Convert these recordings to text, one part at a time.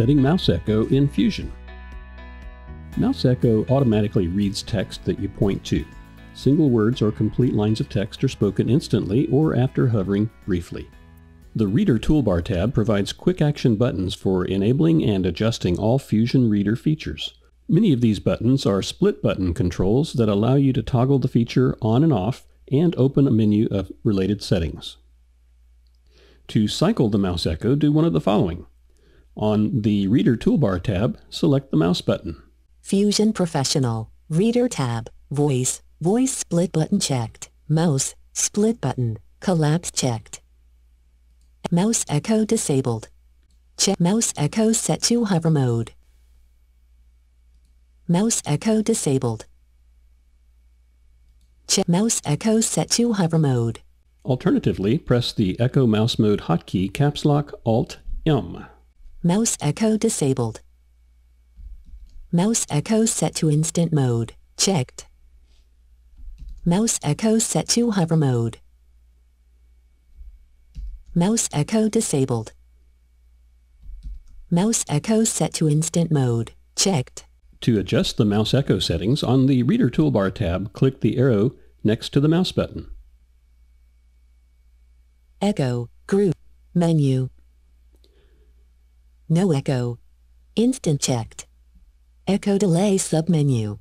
setting Mouse Echo in Fusion. Mouse Echo automatically reads text that you point to. Single words or complete lines of text are spoken instantly or after hovering briefly. The Reader Toolbar tab provides quick action buttons for enabling and adjusting all Fusion Reader features. Many of these buttons are split button controls that allow you to toggle the feature on and off and open a menu of related settings. To cycle the mouse echo, do one of the following. On the Reader Toolbar tab, select the mouse button. Fusion Professional, Reader tab, Voice, Voice Split button checked, Mouse, Split button, Collapse checked. Mouse Echo disabled. Check Mouse Echo set to hover mode. Mouse Echo disabled. Check Mouse Echo set to hover mode. Alternatively, press the Echo Mouse Mode hotkey caps lock Alt M. Mouse Echo disabled. Mouse Echo set to instant mode, checked. Mouse Echo set to hover mode. Mouse Echo disabled. Mouse Echo set to instant mode, checked. To adjust the mouse echo settings on the Reader Toolbar tab, click the arrow next to the mouse button. Echo, group, menu, no echo. Instant checked. Echo delay submenu.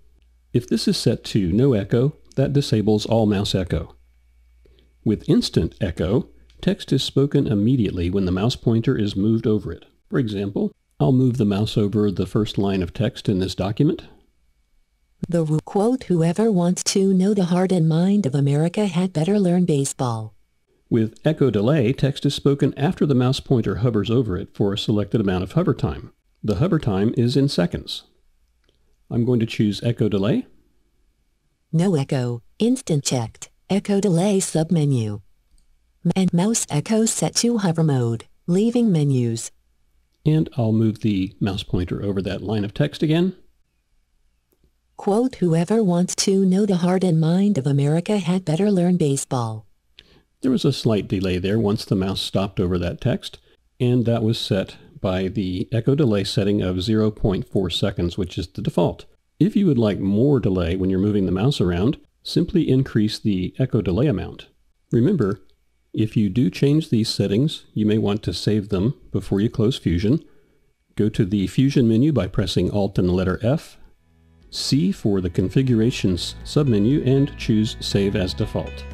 If this is set to no echo, that disables all mouse echo. With instant echo, text is spoken immediately when the mouse pointer is moved over it. For example, I'll move the mouse over the first line of text in this document. The quote whoever wants to know the heart and mind of America had better learn baseball. With echo delay, text is spoken after the mouse pointer hovers over it for a selected amount of hover time. The hover time is in seconds. I'm going to choose echo delay. No echo, instant checked, echo delay submenu. And mouse echo set to hover mode, leaving menus. And I'll move the mouse pointer over that line of text again. Quote, whoever wants to know the heart and mind of America had better learn baseball. There was a slight delay there once the mouse stopped over that text, and that was set by the echo delay setting of 0.4 seconds, which is the default. If you would like more delay when you're moving the mouse around, simply increase the echo delay amount. Remember, if you do change these settings, you may want to save them before you close Fusion. Go to the Fusion menu by pressing Alt and the letter F, C for the Configurations submenu, and choose Save as Default.